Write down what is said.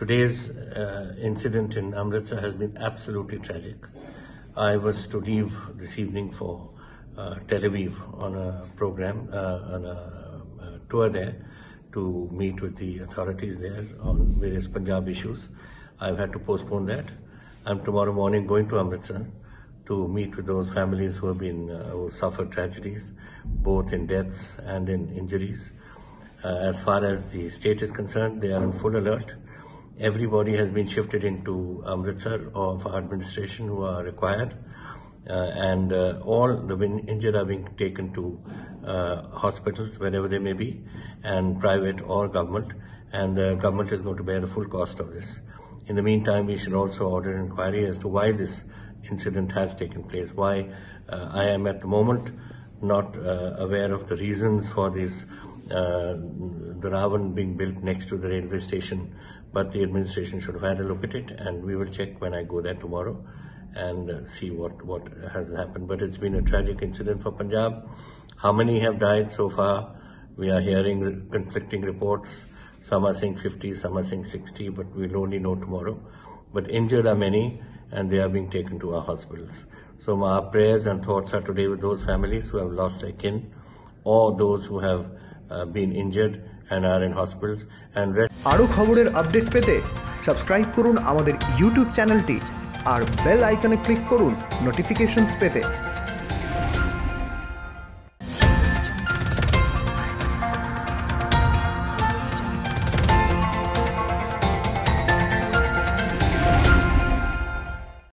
Today's uh, incident in Amritsar has been absolutely tragic. I was to leave this evening for uh, Tel Aviv on a program, uh, on a uh, tour there to meet with the authorities there on various Punjab issues. I've had to postpone that. I'm tomorrow morning going to Amritsar to meet with those families who have been, uh, who suffered tragedies, both in deaths and in injuries. Uh, as far as the state is concerned, they are in full alert everybody has been shifted into Amritsar or for administration who are required. Uh, and uh, all the injured are being taken to uh, hospitals wherever they may be and private or government and the government is going to bear the full cost of this. In the meantime, we should also order an inquiry as to why this incident has taken place, why uh, I am at the moment not uh, aware of the reasons for this the uh, Ravan being built next to the railway station, but the administration should have had a look at it and we will check when I go there tomorrow and uh, see what, what has happened. But it's been a tragic incident for Punjab. How many have died so far? We are hearing conflicting reports. Some are saying 50, some are saying 60, but we'll only know tomorrow. But injured are many and they are being taken to our hospitals. So our prayers and thoughts are today with those families who have lost their kin or those who have Uh, been injured and are in hospitals and rest আরো খবরের update পেতে subscribe করুন আমাদের YouTube চ্যানেলটি আর bell আইকনে click করুন notifications পেতে